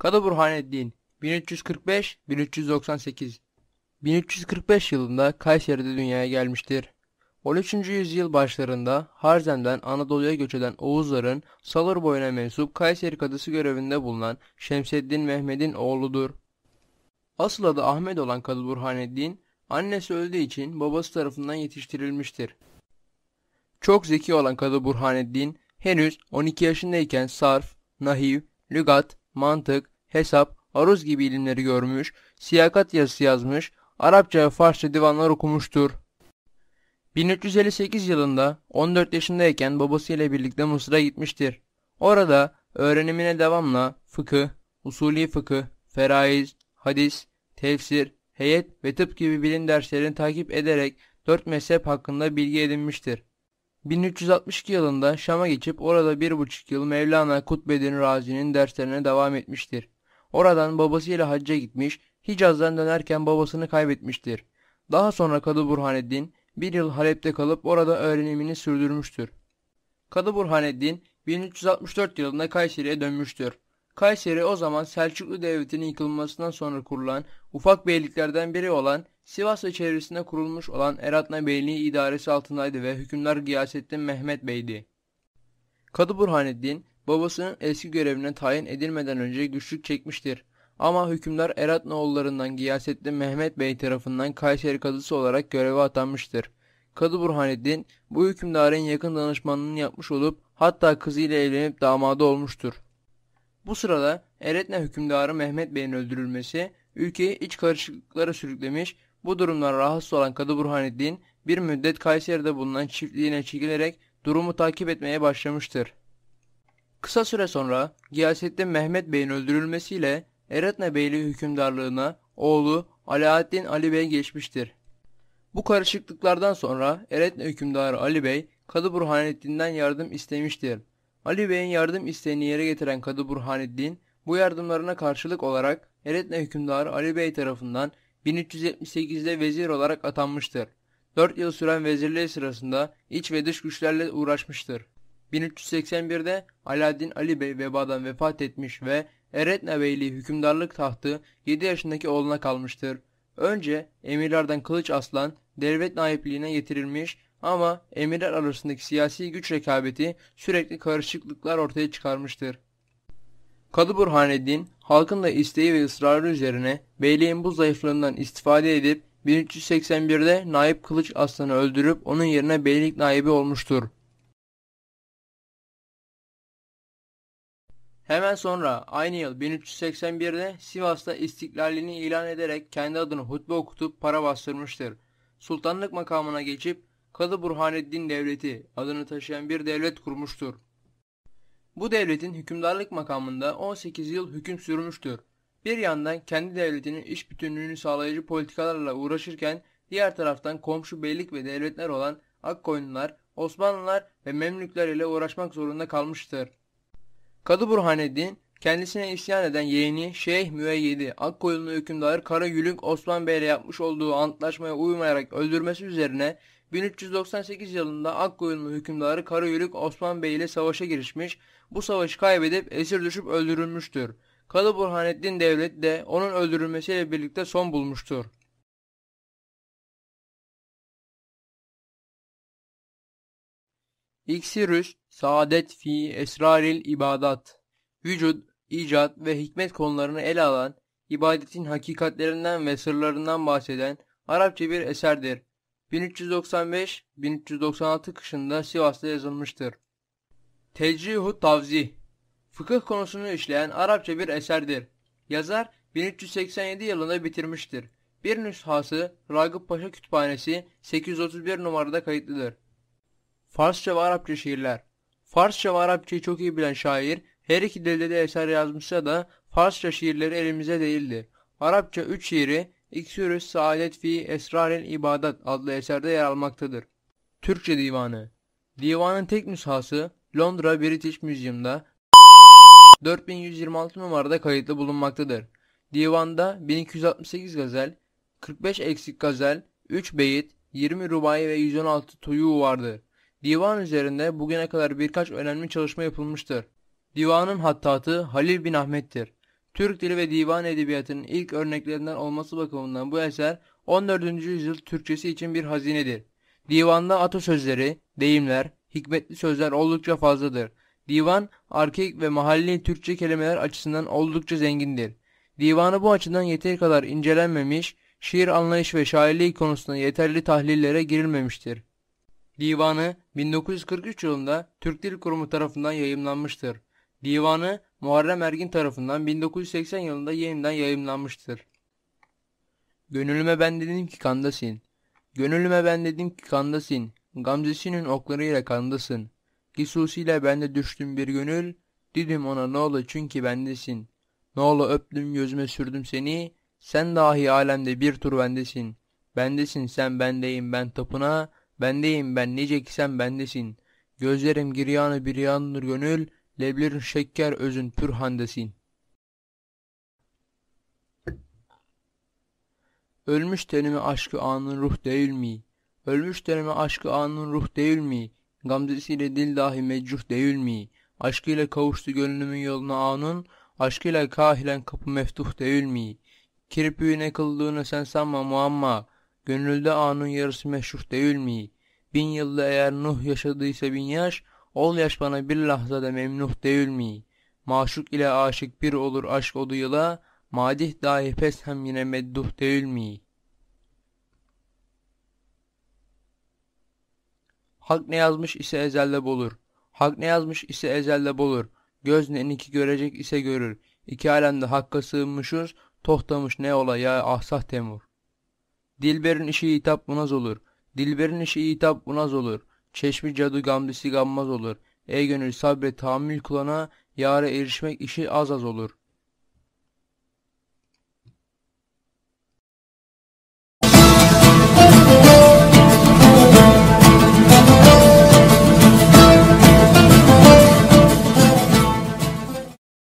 Kadı Burhaneddin 1345-1398 1345 yılında Kayseri'de dünyaya gelmiştir. 13. yüzyıl başlarında Harzem'den Anadolu'ya göç eden Oğuzların Salır boyuna mensup Kayseri Kadısı görevinde bulunan Şemseddin Mehmet'in oğludur. Asıl adı Ahmet olan Kadı Burhaneddin, annesi öldüğü için babası tarafından yetiştirilmiştir. Çok zeki olan Kadı Burhaneddin henüz 12 yaşındayken sarf, nahiv, lügat, mantık, hesap, aruz gibi ilimleri görmüş, siyakat yazısı yazmış, Arapça ve Farsça divanlar okumuştur. 1358 yılında 14 yaşındayken babasıyla birlikte Mısır'a gitmiştir. Orada öğrenimine devamla fıkıh, usulü fıkıh, feraiz, hadis, tefsir, heyet ve tıp gibi bilim derslerini takip ederek dört mezhep hakkında bilgi edinmiştir. 1362 yılında Şam'a geçip orada bir buçuk yıl Mevlana Kutbeddin Razi'nin derslerine devam etmiştir. Oradan babasıyla hacca gitmiş, Hicaz'dan dönerken babasını kaybetmiştir. Daha sonra Kadı Burhaneddin bir yıl Halep'te kalıp orada öğrenimini sürdürmüştür. Kadı Burhaneddin 1364 yılında Kayseri'ye dönmüştür. Kayseri o zaman Selçuklu Devleti'nin yıkılmasından sonra kurulan ufak beyliklerden biri olan Sivas ve çevresinde kurulmuş olan Eratna Beyliği idaresi altındaydı ve hükümdar giyasettin Mehmet Bey'di. Kadı Burhaneddin babasının eski görevine tayin edilmeden önce güçlük çekmiştir. Ama hükümdar Eratna oğullarından giyasettin Mehmet Bey tarafından Kayseri kadısı olarak göreve atanmıştır. Kadı Burhaneddin bu hükümdarın yakın danışmanlığını yapmış olup hatta kızıyla evlenip damadı olmuştur. Bu sırada Eretne hükümdarı Mehmet Bey'in öldürülmesi Ülkeyi iç karışıklıklara sürüklemiş, bu durumdan rahatsız olan Kadı Burhaneddin, bir müddet Kayseri'de bulunan çiftliğine çekilerek durumu takip etmeye başlamıştır. Kısa süre sonra Giyasettin Mehmet Bey'in öldürülmesiyle Eretna Beyliği hükümdarlığına oğlu Alaaddin Ali Bey geçmiştir. Bu karışıklıklardan sonra Eretna hükümdarı Ali Bey Kadı Burhaneddin'den yardım istemiştir. Ali Bey'in yardım isteğini yere getiren Kadı Burhaneddin, bu yardımlarına karşılık olarak Eretne hükümdarı Ali Bey tarafından 1378'de vezir olarak atanmıştır. 4 yıl süren vezirliği sırasında iç ve dış güçlerle uğraşmıştır. 1381'de Alaaddin Ali Bey vebadan vefat etmiş ve Eretne Beyliği hükümdarlık tahtı 7 yaşındaki oğluna kalmıştır. Önce emirlerden Kılıç Aslan devlet naipliğine getirilmiş ama emirler arasındaki siyasi güç rekabeti sürekli karışıklıklar ortaya çıkarmıştır. Kadı Burhanettin halkın da isteği ve ısrarı üzerine beyliğin bu zayıflığından istifade edip 1381'de Naip Kılıç Aslan'ı öldürüp onun yerine beylik naibi olmuştur. Hemen sonra aynı yıl 1381'de Sivas'ta istiklalini ilan ederek kendi adını hutbe okutup para bastırmıştır. Sultanlık makamına geçip Kadı Burhanettin Devleti adını taşıyan bir devlet kurmuştur. Bu devletin hükümdarlık makamında 18 yıl hüküm sürmüştür. Bir yandan kendi devletinin iş bütünlüğünü sağlayıcı politikalarla uğraşırken diğer taraftan komşu beylik ve devletler olan Akkoyunlular, Osmanlılar ve Memlükler ile uğraşmak zorunda kalmıştır. Kadı Burhaneddin kendisine isyan eden yeğeni Şeyh Müeyyid'i Akkoyunlu hükümdar Karagül'ün Osman Bey ile yapmış olduğu antlaşmaya uymayarak öldürmesi üzerine 1398 yılında Akkoyunlu hükümdarı Karayülük Osman Bey ile savaşa girişmiş, bu savaşı kaybedip esir düşüp öldürülmüştür. Kalı Burhanettin Devlet de onun öldürülmesiyle birlikte son bulmuştur. İksirüs, saadet fi esraril ibadat. Vücut, icat ve hikmet konularını ele alan, ibadetin hakikatlerinden ve sırlarından bahseden Arapça bir eserdir. 1395-1396 kışında Sivas'ta yazılmıştır. Tecrihu Tavzi Fıkıh konusunu işleyen Arapça bir eserdir. Yazar 1387 yılında bitirmiştir. Bir nüshası Ragıp Paşa Kütüphanesi 831 numarada kayıtlıdır. Farsça ve Arapça şiirler Farsça ve Arapçayı çok iyi bilen şair her iki dilde de eser yazmışsa da Farsça şiirleri elimize değildir. Arapça 3 şiiri İksürüs Saadet fi Esrarel İbadat adlı eserde yer almaktadır. Türkçe Divanı Divanın tek nüshası Londra British Museum'da 4126 numarada kayıtlı bulunmaktadır. Divanda 1268 gazel, 45 eksik gazel, 3 beyit, 20 rubai ve 116 tuyu vardır. Divan üzerinde bugüne kadar birkaç önemli çalışma yapılmıştır. Divanın hattatı Halil bin Ahmet'tir. Türk dili ve divan edebiyatının ilk örneklerinden olması bakımından bu eser 14. yüzyıl Türkçesi için bir hazinedir. Divanda atasözleri, deyimler, hikmetli sözler oldukça fazladır. Divan, arkeik ve mahalli Türkçe kelimeler açısından oldukça zengindir. Divanı bu açıdan yeteri kadar incelenmemiş, şiir anlayış ve şairliği konusunda yeterli tahlillere girilmemiştir. Divanı 1943 yılında Türk Dil Kurumu tarafından yayımlanmıştır divanı Muharrem Ergin tarafından 1980 yılında yeniden yayımlanmıştır. Gönülüme ben dedim ki kandasın. Gönülüme ben dedim ki kandasın. Gamzesinin oklarıyla kandasın. Gisusiyle bende düştüm bir gönül. Dedim ona ne ola çünkü bendesin. Ne ola öptüm gözüme sürdüm seni. Sen dahi alemde bir tur bendesin. Bendesin sen bendeyim ben tapına. Bendeyim ben nice ki sen bendesin. Gözlerim giryanı bir yandır gönül. Leblir şeker özün pür handesin. Ölmüş tenime aşkı anın ruh değil mi? Ölmüş tenime aşkı anın ruh değil mi? Gamzesiyle dil dahi mecruh değil mi? Aşkıyla kavuştu gönlümün yoluna anın, aşkıyla kahilen kapı meftuh değil mi? Kirpiğine kıldığını sen sanma muamma, gönülde anın yarısı meşruh değil mi? Bin yılda eğer Nuh yaşadıysa bin yaş, Ol yaş bana bir lahzada memnuh değil mi? Maşuk ile aşık bir olur aşk oduyla, madih dahi pes hem yine medduh değil mi? Hak ne yazmış ise ezelle bolur. Hak ne yazmış ise ezelle bolur. Göz ne iki görecek ise görür. İki alemde hakka sığınmışız, tohtamış ne ola ya ahsah temur. Dilberin işi hitap bunaz olur. Dilberin işi hitap bunaz olur. Çeşmi cadı gamdisi gammaz olur. Ey gönül sabre tahammül kulana, yara erişmek işi az az olur.